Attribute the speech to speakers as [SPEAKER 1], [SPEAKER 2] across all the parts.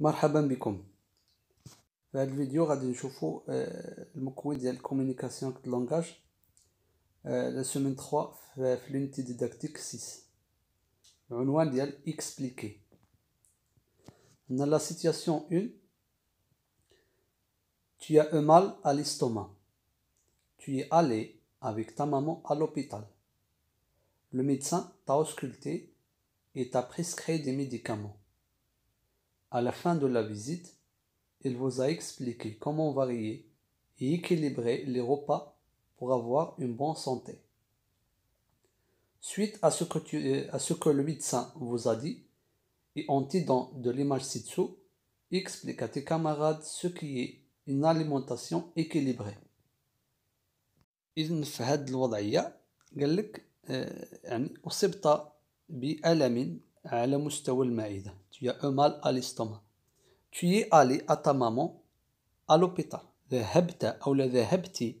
[SPEAKER 1] مرحبا بكم في هذا الفيديو غادي نشوفوا المكون ديال الكومونيكاسيون le لونغاج لا سيمين 3 في لونيتي ديداكتيك 6 العنوان ديال اكسبليكي هنا لا سيتياسيون 1 Tu as un mal à l'estomac. Tu es allé avec ta maman à l'hôpital. Le médecin t'a ausculté et t'a prescrit des médicaments. À la fin de la visite, il vous a expliqué comment varier et équilibrer les repas pour avoir une bonne santé. Suite à ce que, le médecin vous a dit, et en dans de l'image ci-dessous, explique à tes camarades ce qui est une alimentation équilibrée. على مستوى المعدة tu as un mal à l'estomac tu es allé à ta maman à l'hôpital ذهبت أو ذهبت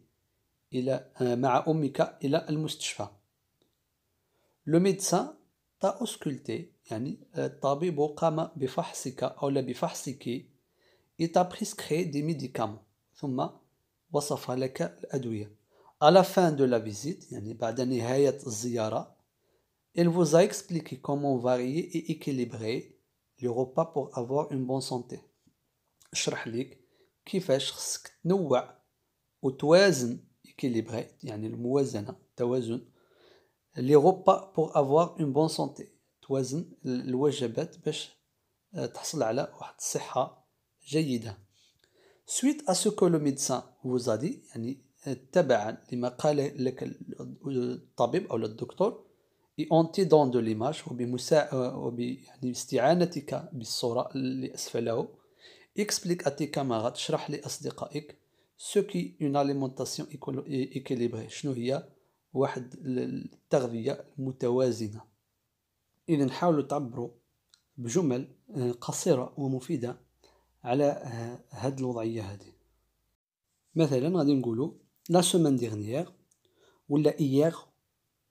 [SPEAKER 1] إلى مع أمك إلى المستشفى le médecin t'a ausculté يعني الطبيب قام بفحصك أو بفحصك et t'a prescrit des médicaments ثم وصف لك الأدوية à la fin de la visite يعني بعد نهاية الزيارة Elle vous a expliqué comment varier et équilibrer le repas pour avoir une bonne santé. شرح لك كيفاش خصك تنوع وتوازن équilibré يعني الموازنة توازن لي غوبا pour avoir une bonne santé توازن الوجبات باش تحصل على واحد الصحة جيدة suite à ce que le médecin vous a dit يعني تبعا لما قال لك الطبيب او الدكتور ليماج الإيماج وبمساء ويعني باستعانتك بالصورة اللي أسفله اكسبليك اتي كما غتشرح لأصدقائك سو كي اون اليمونطاسيون ايكيليبري شنو هي واحد التغذية المتوازنة إذا حاولوا تعبروا بجمل قصيرة ومفيدة على هاد الوضعية هذه مثلا غادي نقولوا لا سومان ديغنيير ولا ايير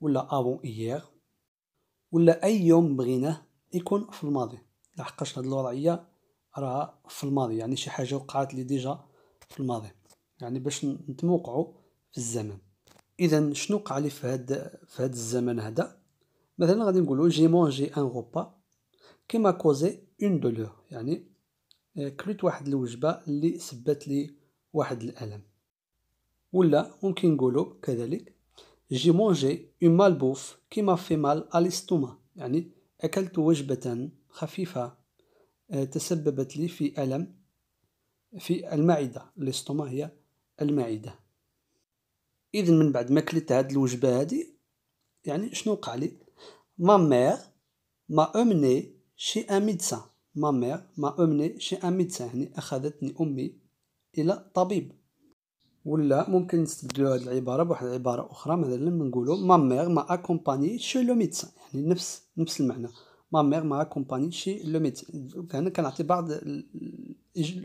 [SPEAKER 1] ولا افون ايير ولا اي يوم بغيناه يكون في الماضي لحقاش هاد الوضعيه راه في الماضي يعني شي حاجه وقعات لي ديجا في الماضي يعني باش نتموقعوا في الزمن اذا شنو وقع لي في هاد في هاد الزمن هذا مثلا غادي نقولوا جي مونجي ان غوبا ما كوزي اون دولور يعني كليت واحد الوجبه اللي سبت لي واحد الالم ولا ممكن نقولوا كذلك جي مونجي اون مالبوف كي ما في مال الاستوما يعني أكلت وجبة خفيفة آه، تسببت لي في ألم في المعدة الاستوما هي المعدة إذا من بعد ما كلت هاد الوجبة هادي يعني شنو وقع لي ما مير ما أمني شي أن ميدسان ما مير ما أمني شي أن ميدسان يعني أخذتني أمي إلى طبيب ولا ممكن نستبدلوا هذه العباره بواحد العباره اخرى مثلا نقولوا ما ميغ ما اكومباني شي لو ميدسان يعني نفس نفس المعنى ما ميغ ما اكومباني شي لو ميدسان هنا كنعطي بعض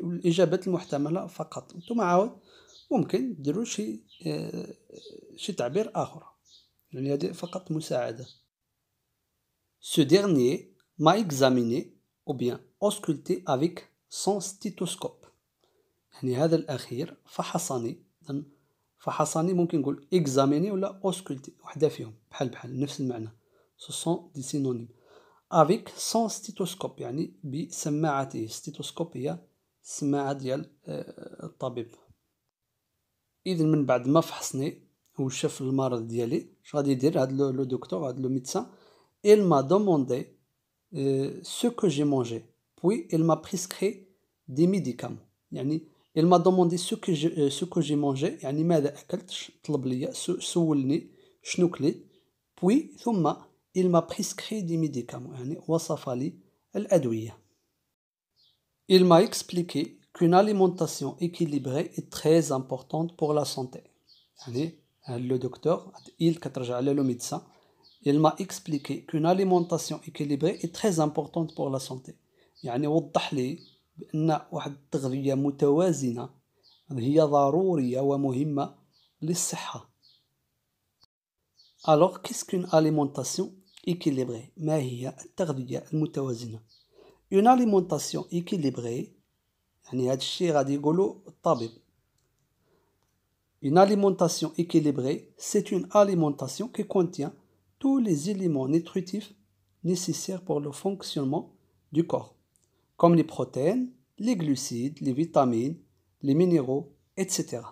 [SPEAKER 1] الاجابات المحتمله فقط نتوما عاود ممكن ديروا شي آه، شي تعبير اخر يعني هذه فقط مساعده سو ديرني ما اكزاميني او بيان اوسكولتي افيك سون ستيتوسكوب يعني هذا الأخير فحصني فحصاني ممكن نقول اكزاميني ولا اوسكولتي وحده فيهم بحال بحال نفس المعنى سو سون دي سينونيم افيك سون ستيتوسكوب يعني بسماعته ستيتوسكوب هي السماعه ديال الطبيب اذا من بعد ما فحصني وشاف المرض ديالي اش غادي يدير هاد لو دكتور هاد لو ميدسان il m'a demandé euh, ce que j'ai mangé puis il m'a prescrit des médicaments يعني il m'a demandé ce que j'ai euh, ce que j'ai mangé يعني ماذا اكلت طلب puis il m'a prescrit des médicaments il m'a expliqué qu'une alimentation équilibrée est très importante pour la santé euh, le docteur il كترجع على le médecin il m'a expliqué qu'une alimentation équilibrée est très importante pour la santé يعني وضح لي alors qu'est-ce qu'une alimentation équilibrée Une alimentation équilibrée Une alimentation équilibrée, c'est une alimentation qui contient tous les éléments nutritifs nécessaires pour le fonctionnement du corps. comme les protéines, les glucides, les vitamines, les minéraux, etc.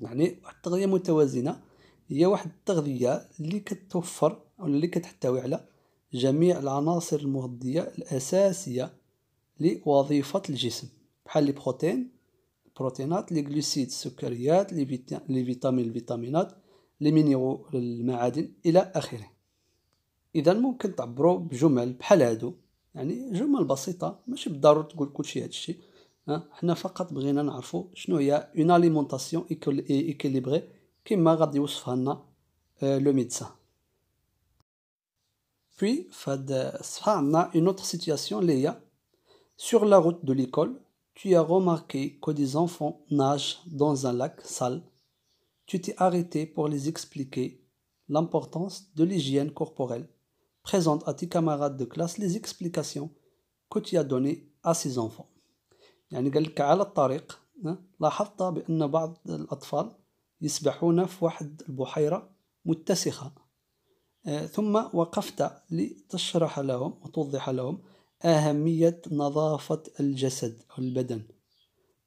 [SPEAKER 1] يعني واحد التغذية متوازنة هي واحد التغذية اللي كتوفر أو اللي كتحتوي على جميع العناصر المغذية الأساسية لوظيفة الجسم بحال لي بروتين البروتينات لي جلوسيد السكريات لي فيتامين الفيتامينات لي مينيرو المعادن إلى آخره إذا ممكن تعبرو بجمل بحال هادو يعني جمل بسيطه ماشي بالضروره تقول كلشي هذا الشيء حنا فقط بغينا نعرفوا شنو هي اون اليمونطاسيون ايكيليبري كما غادي يوصفها لنا لو ميدسان Puis, y a une autre situation, Léa. Sur la route de l'école, tu as remarqué que des enfants nagent dans un lac sale. Tu t'es arrêté pour les expliquer l'importance de l'hygiène corporelle. présente à tes camarades de classe les explications que tu as données à ces enfants يعني قال لك على الطريق لاحظت بأن بعض الأطفال يسبحون في واحد البحيرة متسخة ثم وقفت لتشرح لهم وتوضح لهم أهمية نظافة الجسد أو البدن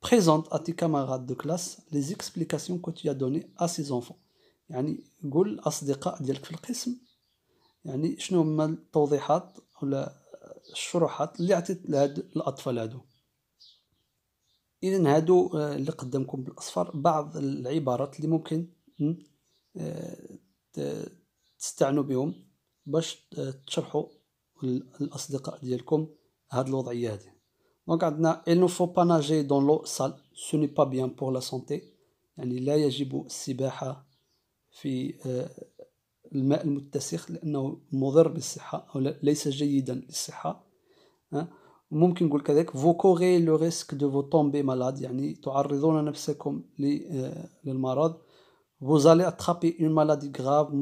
[SPEAKER 1] présente à tes camarades de classe les explications que tu as données à ces enfants يعني قول أصدقاء ديالك في القسم يعني شنو هما التوضيحات ولا الشروحات اللي عطيت لهاد الاطفال هادو اذا هادو آه، اللي قدامكم بالاصفر بعض العبارات اللي ممكن آه، تستعنوا بهم باش تشرحوا للاصدقاء ديالكم هاد الوضعيه هادي دونك عندنا il ne faut pas nager dans l'eau sale ce n'est pas bien pour la santé يعني لا يجب السباحه في آه، vous المتسخ le مضر vous allez attraper une maladie grave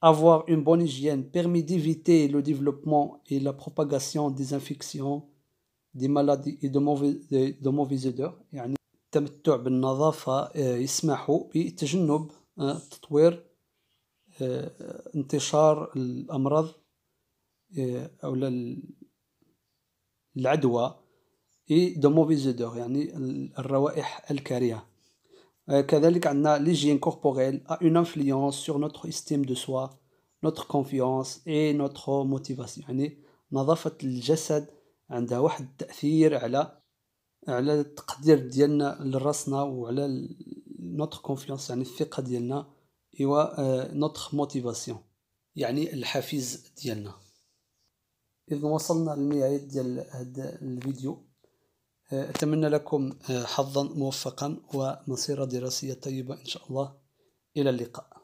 [SPEAKER 1] avoir une bonne hygiène permet d'éviter le développement et la propagation des infections des maladies et de mauvaises odeurs التمتع بالنظافة آه، يسمح بتجنب آه، تطوير آه، انتشار الأمراض أو العدوى اي دو موفيز يعني الروائح الكريهة كذلك عندنا ليجين كوربوريل ا اون انفلونس سور نوتر استيم دو سوا نوتر كونفيونس اي نوتر موتيفاسيون يعني نظافة الجسد عندها واحد التأثير على على التقدير ديالنا لراسنا وعلى نوتر كونفيونس يعني الثقه ديالنا ايوا نوتر موتيفاسيون يعني الحافز ديالنا اذا وصلنا للنهايه ديال هذا الفيديو آه، اتمنى لكم آه، حظا موفقا ومسيره دراسيه طيبه ان شاء الله الى اللقاء